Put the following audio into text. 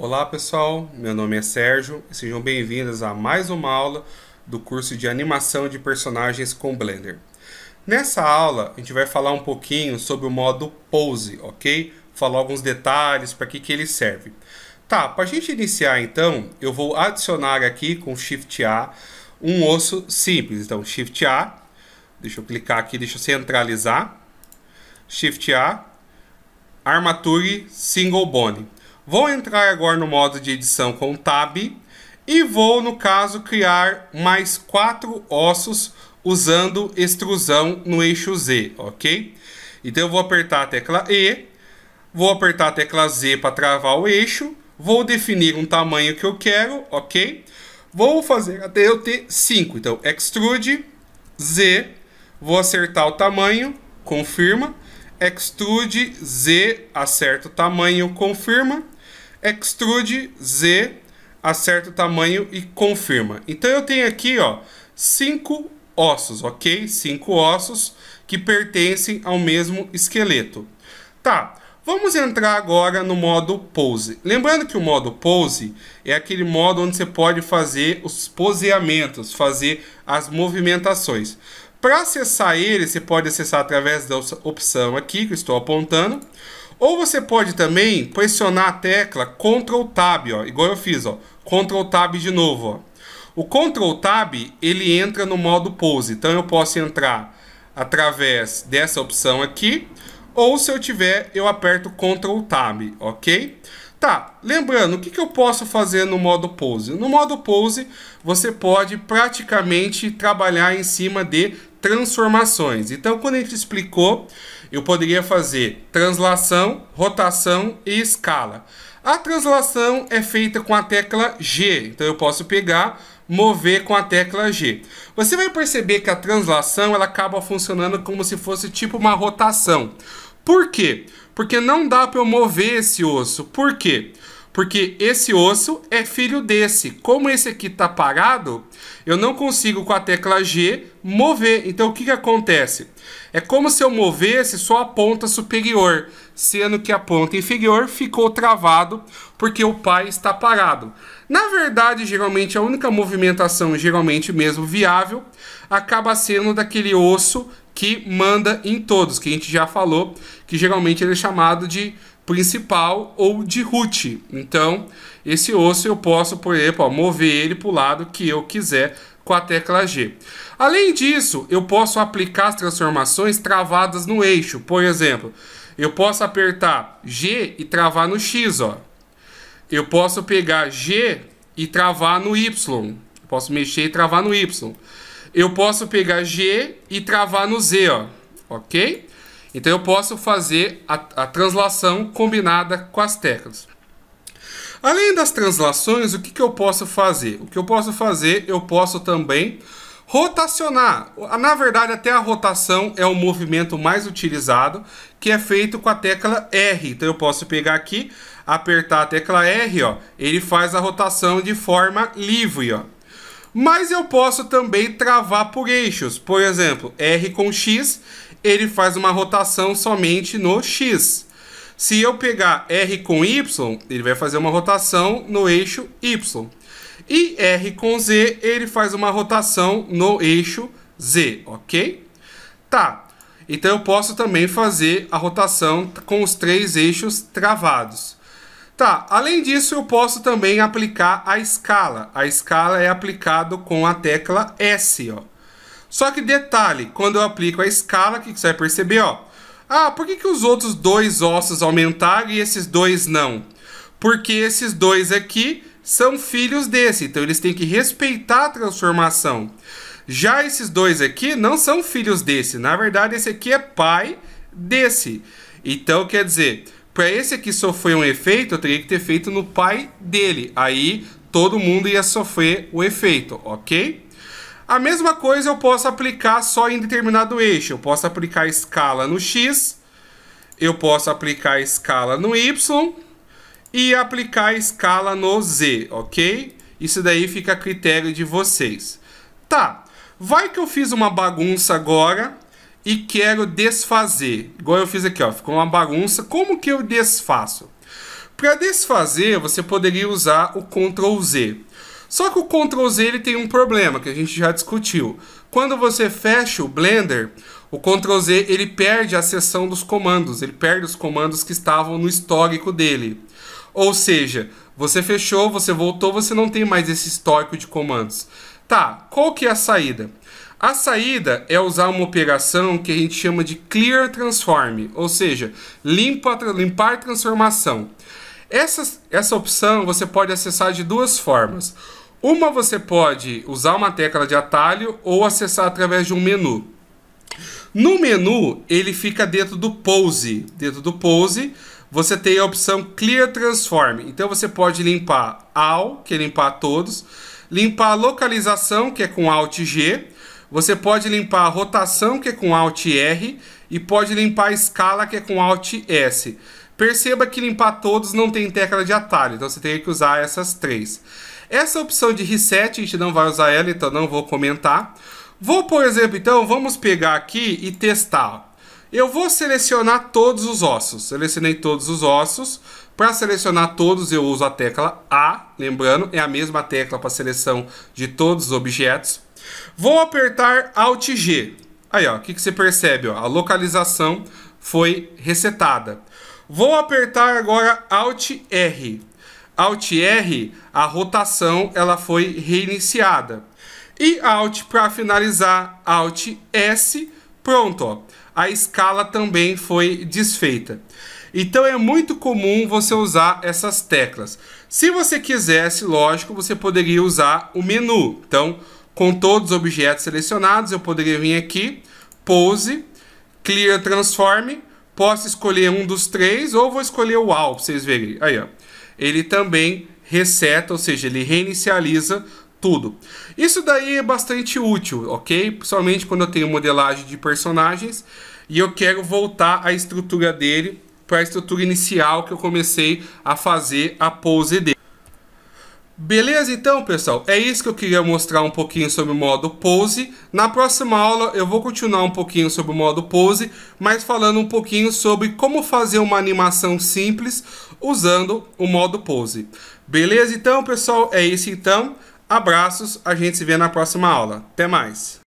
Olá pessoal, meu nome é Sérgio e sejam bem-vindos a mais uma aula do curso de animação de personagens com Blender. Nessa aula a gente vai falar um pouquinho sobre o modo Pose, ok? Falar alguns detalhes para que, que ele serve. Tá, para a gente iniciar então, eu vou adicionar aqui com Shift A um osso simples. Então Shift A, deixa eu clicar aqui, deixa eu centralizar. Shift A, armature single bone. Vou entrar agora no modo de edição com Tab e vou, no caso, criar mais quatro ossos usando extrusão no eixo Z, ok? Então eu vou apertar a tecla E, vou apertar a tecla Z para travar o eixo, vou definir um tamanho que eu quero, ok? Vou fazer até eu ter 5, então extrude, Z, vou acertar o tamanho, confirma, extrude, Z, acerta o tamanho, confirma, extrude Z a certo tamanho e confirma. Então eu tenho aqui, ó, cinco ossos, ok? Cinco ossos que pertencem ao mesmo esqueleto. Tá, vamos entrar agora no modo pose. Lembrando que o modo pose é aquele modo onde você pode fazer os poseamentos, fazer as movimentações. Para acessar ele, você pode acessar através da opção aqui que eu estou apontando, ou você pode também pressionar a tecla Ctrl Tab, ó, igual eu fiz, ó, Ctrl Tab de novo. Ó. O Ctrl Tab ele entra no modo pose, então eu posso entrar através dessa opção aqui, ou se eu tiver eu aperto Ctrl Tab, ok? Tá, lembrando, o que, que eu posso fazer no modo pose? No modo pose, você pode praticamente trabalhar em cima de transformações. Então, quando a gente explicou, eu poderia fazer translação, rotação e escala. A translação é feita com a tecla G, então eu posso pegar, mover com a tecla G. Você vai perceber que a translação ela acaba funcionando como se fosse tipo uma rotação. Por quê? Porque não dá para eu mover esse osso. Por quê? Porque esse osso é filho desse. Como esse aqui está parado, eu não consigo com a tecla G mover. Então o que, que acontece? É como se eu movesse só a ponta superior, sendo que a ponta inferior ficou travado porque o pai está parado. Na verdade, geralmente a única movimentação, geralmente mesmo viável, acaba sendo daquele osso que manda em todos, que a gente já falou, que geralmente ele é chamado de principal ou de root. Então, esse osso eu posso, por exemplo, ó, mover ele para o lado que eu quiser com a tecla G. Além disso, eu posso aplicar as transformações travadas no eixo. Por exemplo, eu posso apertar G e travar no X, ó. Eu posso pegar G e travar no Y. Eu posso mexer e travar no Y. Eu posso pegar G e travar no Z, ó. Ok? Então eu posso fazer a, a translação combinada com as teclas. Além das translações, o que, que eu posso fazer? O que eu posso fazer, eu posso também rotacionar. Na verdade, até a rotação é o movimento mais utilizado, que é feito com a tecla R. Então eu posso pegar aqui, apertar a tecla R, ó, ele faz a rotação de forma livre, ó. Mas eu posso também travar por eixos. Por exemplo, R com X ele faz uma rotação somente no X. Se eu pegar R com Y, ele vai fazer uma rotação no eixo Y. E R com Z, ele faz uma rotação no eixo Z, ok? Tá, então eu posso também fazer a rotação com os três eixos travados. Tá, além disso eu posso também aplicar a escala. A escala é aplicado com a tecla S, ó. Só que detalhe, quando eu aplico a escala, o que você vai perceber? Ó, ah, por que, que os outros dois ossos aumentaram e esses dois não? Porque esses dois aqui são filhos desse, então eles têm que respeitar a transformação. Já esses dois aqui não são filhos desse, na verdade esse aqui é pai desse. Então quer dizer, para esse aqui sofrer um efeito, eu teria que ter feito no pai dele. Aí todo mundo ia sofrer o efeito, ok? A mesma coisa eu posso aplicar só em determinado eixo. Eu posso aplicar a escala no X, eu posso aplicar a escala no Y e aplicar a escala no Z, ok? Isso daí fica a critério de vocês. Tá, vai que eu fiz uma bagunça agora e quero desfazer. Igual eu fiz aqui, ó, ficou uma bagunça. Como que eu desfaço? Para desfazer, você poderia usar o Ctrl Z. Só que o Ctrl Z ele tem um problema que a gente já discutiu. Quando você fecha o Blender, o Ctrl Z ele perde a seção dos comandos, ele perde os comandos que estavam no histórico dele. Ou seja, você fechou, você voltou, você não tem mais esse histórico de comandos. Tá, qual que é a saída? A saída é usar uma operação que a gente chama de clear transform, ou seja, limpa, limpar transformação. Essa, essa opção você pode acessar de duas formas. Uma você pode usar uma tecla de atalho ou acessar através de um menu. No menu, ele fica dentro do pose. Dentro do pose, você tem a opção Clear Transform. Então você pode limpar All, que é limpar todos, limpar localização, que é com Alt G, você pode limpar rotação, que é com Alt R, e pode limpar a escala que é com Alt S. Perceba que limpar todos não tem tecla de atalho, então você tem que usar essas três. Essa opção de reset, a gente não vai usar ela, então não vou comentar. Vou, por exemplo, então, vamos pegar aqui e testar. Eu vou selecionar todos os ossos. Selecionei todos os ossos. Para selecionar todos, eu uso a tecla A, lembrando, é a mesma tecla para seleção de todos os objetos. Vou apertar Alt G. Aí, ó, o que, que você percebe? Ó? A localização foi resetada. Vou apertar agora Alt R. Alt R, a rotação ela foi reiniciada. E Alt para finalizar, Alt S, pronto, ó. A escala também foi desfeita. Então é muito comum você usar essas teclas. Se você quisesse, lógico, você poderia usar o menu. Então, com todos os objetos selecionados, eu poderia vir aqui, pose, clear transform, posso escolher um dos três ou vou escolher o all, para vocês verem. Aí, ó. Ele também reseta, ou seja, ele reinicializa tudo. Isso daí é bastante útil, ok? Principalmente quando eu tenho modelagem de personagens e eu quero voltar à estrutura dele para a estrutura inicial que eu comecei a fazer a pose dele. Beleza então, pessoal? É isso que eu queria mostrar um pouquinho sobre o modo pose. Na próxima aula eu vou continuar um pouquinho sobre o modo pose, mas falando um pouquinho sobre como fazer uma animação simples usando o modo pose. Beleza então, pessoal? É isso então. Abraços, a gente se vê na próxima aula. Até mais!